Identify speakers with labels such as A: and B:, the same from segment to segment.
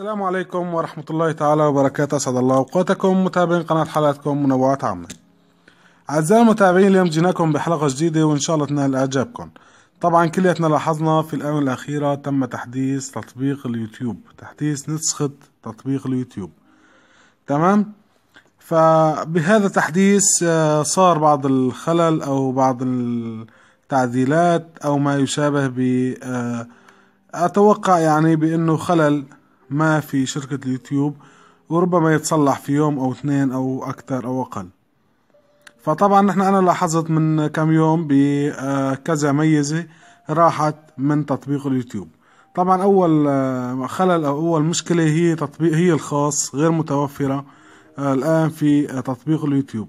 A: السلام عليكم ورحمة الله تعالى وبركاته أسعد الله أوقاتكم متابعين قناة حلقتكم منوعات عامة أعزائي المتابعين اليوم جيناكم بحلقة جديدة وإن شاء الله تنال إعجابكم طبعا كلياتنا لاحظنا في الآونة الأخيرة تم تحديث تطبيق اليوتيوب تحديث نسخة تطبيق اليوتيوب تمام فبهذا التحديث آه، صار بعض الخلل أو بعض التعديلات أو ما يشابه ب آه، أتوقع يعني بأنه خلل ما في شركة اليوتيوب وربما يتصلح في يوم أو اثنين أو أكثر أو أقل فطبعا نحن أنا لاحظت من كم يوم بكذا ميزة راحت من تطبيق اليوتيوب طبعا أول خلل أو أول مشكلة هي تطبيق هي الخاص غير متوفرة الآن في تطبيق اليوتيوب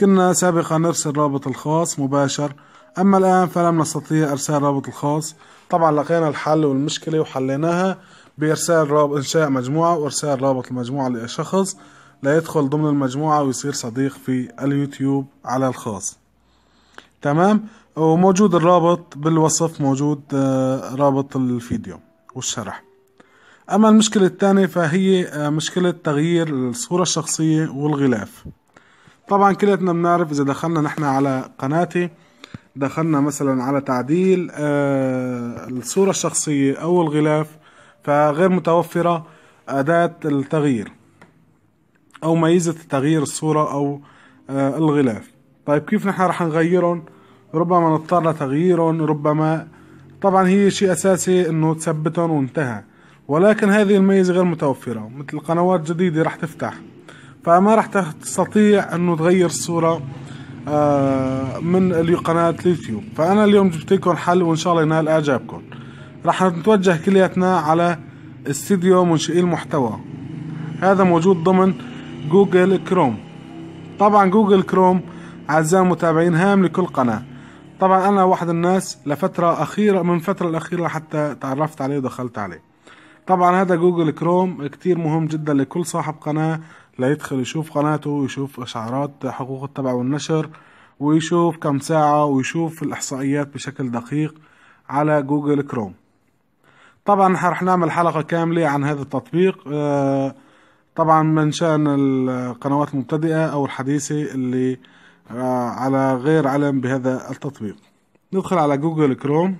A: كنا سابقا نرسل رابط الخاص مباشر أما الآن فلم نستطيع إرسال رابط الخاص طبعا لقينا الحل والمشكلة وحليناها بإرسال رابط إنشاء مجموعة وإرسال رابط المجموعة لشخص لا يدخل ضمن المجموعة ويصير صديق في اليوتيوب على الخاص تمام وموجود الرابط بالوصف موجود آه، رابط الفيديو والشرح أما المشكلة الثانية فهي آه، مشكلة تغيير الصورة الشخصية والغلاف طبعا كلنا بنعرف إذا دخلنا نحن على قناتي دخلنا مثلا على تعديل آه، الصورة الشخصية أو الغلاف فغير متوفرة أداة التغيير أو ميزة تغيير الصورة أو آه، الغلاف طيب كيف نحن رح نغيرهم ربما نضطر لتغييرهم ربما طبعا هي شيء أساسي أنه تثبتهم وانتهى ولكن هذه الميزة غير متوفرة مثل قنوات جديدة رح تفتح فما رح تستطيع أنه تغير الصورة آه، من قناة اليوتيوب فأنا اليوم جبت لكم حل وإن شاء الله ينال إعجابكم رح نتوجه كلياتنا على استديو منشئي المحتوى هذا موجود ضمن جوجل كروم طبعا جوجل كروم أعزائي المتابعين هام لكل قناة طبعا أنا واحد الناس لفترة أخيرة من فترة الأخيرة حتى تعرفت عليه ودخلت عليه طبعا هذا جوجل كروم كتير مهم جدا لكل صاحب قناة ليدخل يشوف قناته ويشوف إشعارات حقوق التبع والنشر ويشوف كم ساعة ويشوف الإحصائيات بشكل دقيق على جوجل كروم طبعا رح نعمل حلقة كاملة عن هذا التطبيق آه، طبعا من شأن القنوات المبتدئة أو الحديثة اللي آه، على غير علم بهذا التطبيق ندخل على جوجل كروم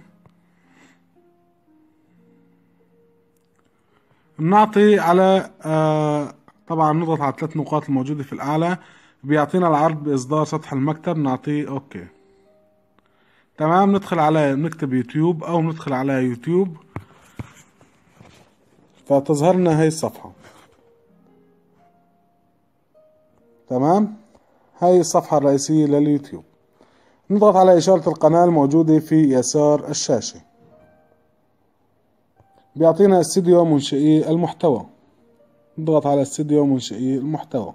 A: بنعطي على آه، طبعا نضغط على الثلاث نقاط الموجودة في الأعلى بيعطينا العرض بإصدار سطح المكتب نعطيه أوكي تمام ندخل على نكتب يوتيوب أو ندخل على يوتيوب فتظهر لنا هاي الصفحة تمام هاي الصفحة الرئيسية لليوتيوب نضغط على إشارة القناة الموجودة في يسار الشاشة بيعطينا استديو منشئي المحتوى نضغط على استديو منشئي المحتوى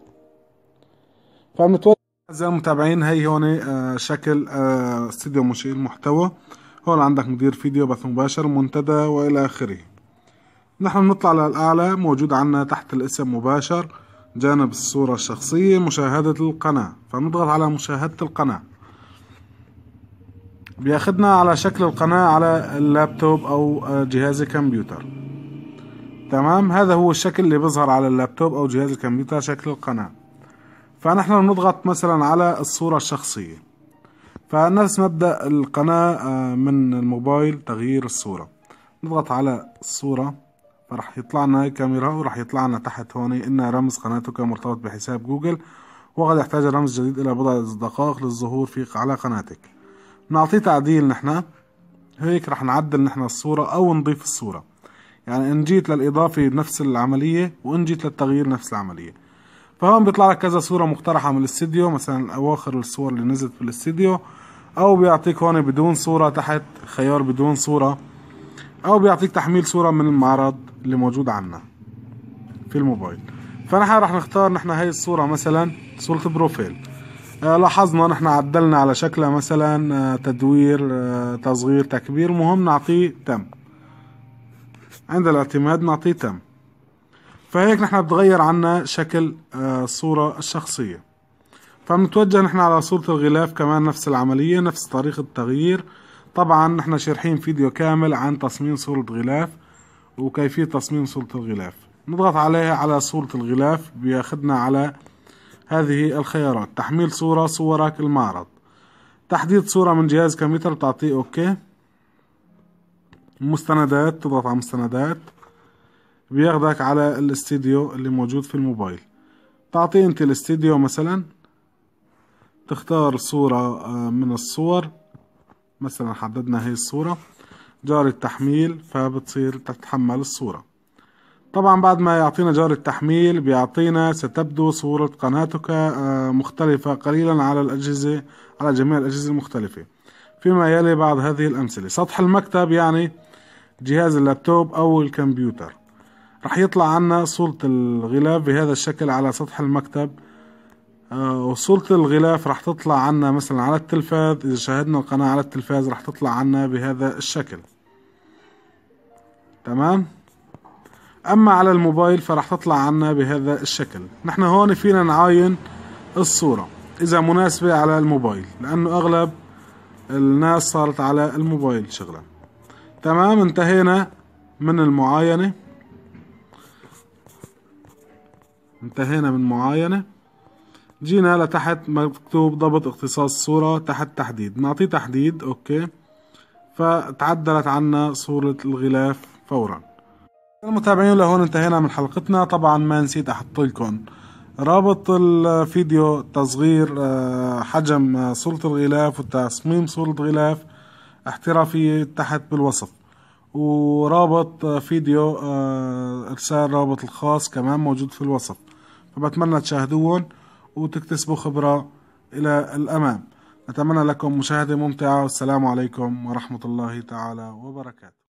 A: فبنتوجه أعزائي المتابعين هي هون آه، شكل آه، استديو منشئي المحتوى هون عندك مدير فيديو بث مباشر منتدى وإلى آخره نحن نطلع للأعلى موجود عنا تحت الاسم مباشر جانب الصورة الشخصية مشاهدة القناة فنضغط على مشاهدة القناة بياخدنا على شكل القناة على اللابتوب أو جهاز الكمبيوتر تمام هذا هو الشكل اللي بيظهر على اللابتوب أو جهاز الكمبيوتر شكل القناة فنحن بنضغط مثلا على الصورة الشخصية فنفس مبدأ القناة آه، من الموبايل تغيير الصورة نضغط على الصورة فراح يطلع لنا الكاميرا وراح يطلع لنا تحت هون ان رمز قناتك مرتبط بحساب جوجل وقد يحتاج الرمز الجديد الى بضع دقائق للظهور في على قناتك نعطيه تعديل نحنا هيك راح نعدل نحنا الصورة او نضيف الصورة يعني ان جيت للاضافة نفس العملية وان جيت للتغيير نفس العملية فهون بيطلع لك كذا صورة مقترحة من الاستديو مثلا اواخر الصور اللي نزلت في الاستديو او بيعطيك هون بدون صورة تحت خيار بدون صورة او بيعطيك تحميل صورة من المعرض اللي موجود عندنا في الموبايل فنحن راح نختار نحن هاي الصورة مثلا صورة بروفيل آه، لاحظنا نحن عدلنا على شكلها مثلا آه، تدوير آه، تصغير تكبير مهم نعطيه تم عند الاعتماد نعطيه تم فهيك نحن بتغير عنا شكل الصورة الشخصية فبنتوجه نحن على صورة الغلاف كمان نفس العملية نفس طريقة التغيير طبعا نحن شارحين فيديو كامل عن تصميم صورة غلاف وكيفية تصميم صورة الغلاف نضغط عليها على صورة الغلاف بياخدنا على هذه الخيارات تحميل صورة صورك المعرض تحديد صورة من جهاز كمبيوتر بتعطيه اوكي مستندات تضغط على مستندات بياخدك على الاستديو اللي موجود في الموبايل تعطيه انت الاستديو مثلا تختار صورة آه، من الصور مثلا حددنا هي الصورة جار التحميل فبتصير تتحمل الصورة طبعا بعد ما يعطينا جار التحميل بيعطينا ستبدو صورة قناتك آه، مختلفة قليلا على الأجهزة على جميع الأجهزة المختلفة فيما يلي بعض هذه الأمثلة سطح المكتب يعني جهاز اللابتوب أو الكمبيوتر رح يطلع عنا صورة الغلاف بهذا الشكل على سطح المكتب آه، وصورة الغلاف رح تطلع عنا مثلا على التلفاز إذا شاهدنا القناة على التلفاز رح تطلع عنا بهذا الشكل تمام اما على الموبايل فرح تطلع عنا بهذا الشكل نحن هون فينا نعاين الصورة اذا مناسبة على الموبايل لانه اغلب الناس صارت على الموبايل شغلة تمام انتهينا من المعاينة انتهينا من المعاينة جينا لتحت مكتوب ضبط اختصاص صورة تحت تحديد نعطيه تحديد اوكي فتعدلت عنا صورة الغلاف فورا المتابعين لهون انتهينا من حلقتنا طبعا ما نسيت احط لكم رابط الفيديو تصغير آه، حجم صلة الغلاف وتصميم صلة غلاف احترافية تحت بالوصف ورابط فيديو آه، ارسال رابط الخاص كمان موجود في الوصف فبتمنى تشاهدوهم وتكتسبوا خبرة الى الامام اتمنى لكم مشاهدة ممتعة والسلام عليكم ورحمة الله تعالى وبركاته